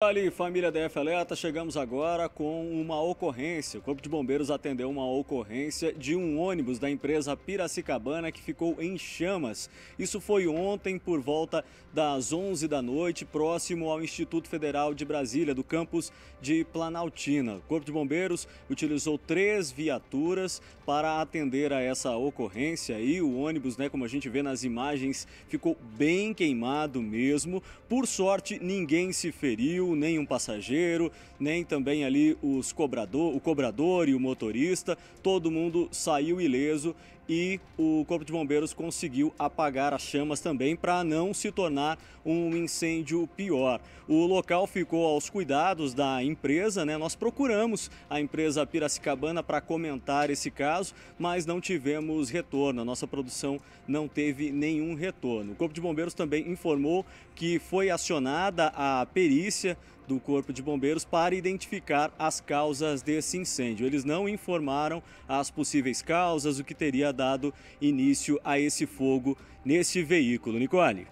Ali, família DF Alerta, chegamos agora com uma ocorrência. O Corpo de Bombeiros atendeu uma ocorrência de um ônibus da empresa Piracicabana que ficou em chamas. Isso foi ontem por volta das 11 da noite, próximo ao Instituto Federal de Brasília, do campus de Planaltina. O Corpo de Bombeiros utilizou três viaturas para atender a essa ocorrência e o ônibus, né, como a gente vê nas imagens, ficou bem queimado mesmo. Por sorte, ninguém se feriu viu nenhum passageiro, nem também ali os cobrador, o cobrador e o motorista. Todo mundo saiu ileso e o Corpo de Bombeiros conseguiu apagar as chamas também para não se tornar um incêndio pior. O local ficou aos cuidados da empresa, né? Nós procuramos a empresa Piracicabana para comentar esse caso, mas não tivemos retorno. A nossa produção não teve nenhum retorno. O Corpo de Bombeiros também informou que foi acionada a perícia do Corpo de Bombeiros para identificar as causas desse incêndio. Eles não informaram as possíveis causas, o que teria dado início a esse fogo nesse veículo. Nicole.